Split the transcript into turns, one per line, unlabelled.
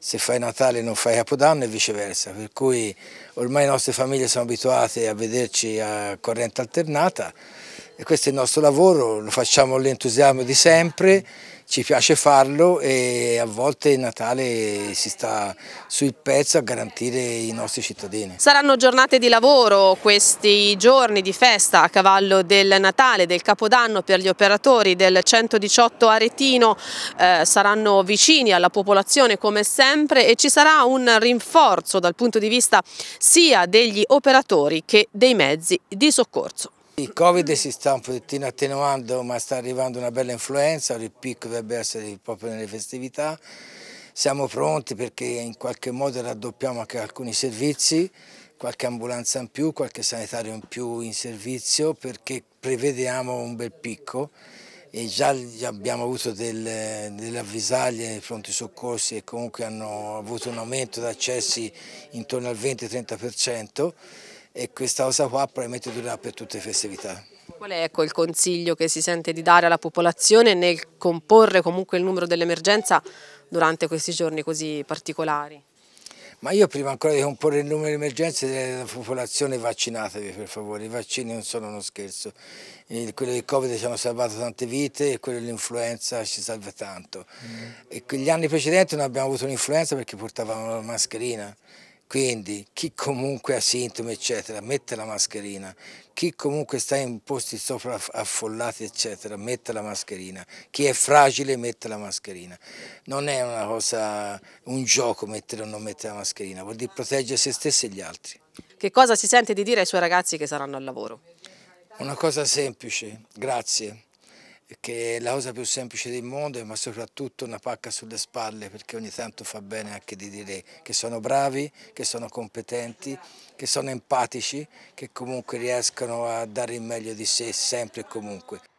se fai Natale non fai Capodanno e viceversa, per cui ormai le nostre famiglie sono abituate a vederci a corrente alternata e questo è il nostro lavoro, lo facciamo all'entusiasmo di sempre, ci piace farlo e a volte Natale si sta sul pezzo a garantire i nostri cittadini.
Saranno giornate di lavoro questi giorni di festa a cavallo del Natale, del Capodanno per gli operatori del 118 Aretino, eh, saranno vicini alla popolazione come sempre e ci sarà un rinforzo dal punto di vista sia degli operatori che dei mezzi di soccorso.
Il Covid si sta un pochettino attenuando ma sta arrivando una bella influenza, il picco dovrebbe essere proprio nelle festività. Siamo pronti perché in qualche modo raddoppiamo anche alcuni servizi, qualche ambulanza in più, qualche sanitario in più in servizio perché prevediamo un bel picco e già abbiamo avuto del, delle avvisaglie nei fronti soccorsi e comunque hanno avuto un aumento di accessi intorno al 20-30% e questa cosa qua probabilmente durerà per tutte le festività.
Qual è ecco, il consiglio che si sente di dare alla popolazione nel comporre comunque il numero dell'emergenza durante questi giorni così particolari?
Ma io prima ancora di comporre il numero di emergenze della popolazione vaccinatevi per favore, i vaccini non sono uno scherzo, eh, quello del Covid ci hanno salvato tante vite e quello dell'influenza ci salva tanto. Mm. E gli anni precedenti non abbiamo avuto un'influenza perché portavamo la mascherina quindi chi comunque ha sintomi eccetera mette la mascherina, chi comunque sta in posti sopra affollati eccetera mette la mascherina, chi è fragile mette la mascherina. Non è una cosa, un gioco mettere o non mettere la mascherina, vuol dire proteggere se stessi e gli altri.
Che cosa si sente di dire ai suoi ragazzi che saranno al lavoro?
Una cosa semplice, grazie che è la cosa più semplice del mondo, ma soprattutto una pacca sulle spalle, perché ogni tanto fa bene anche di dire che sono bravi, che sono competenti, che sono empatici, che comunque riescono a dare il meglio di sé sempre e comunque.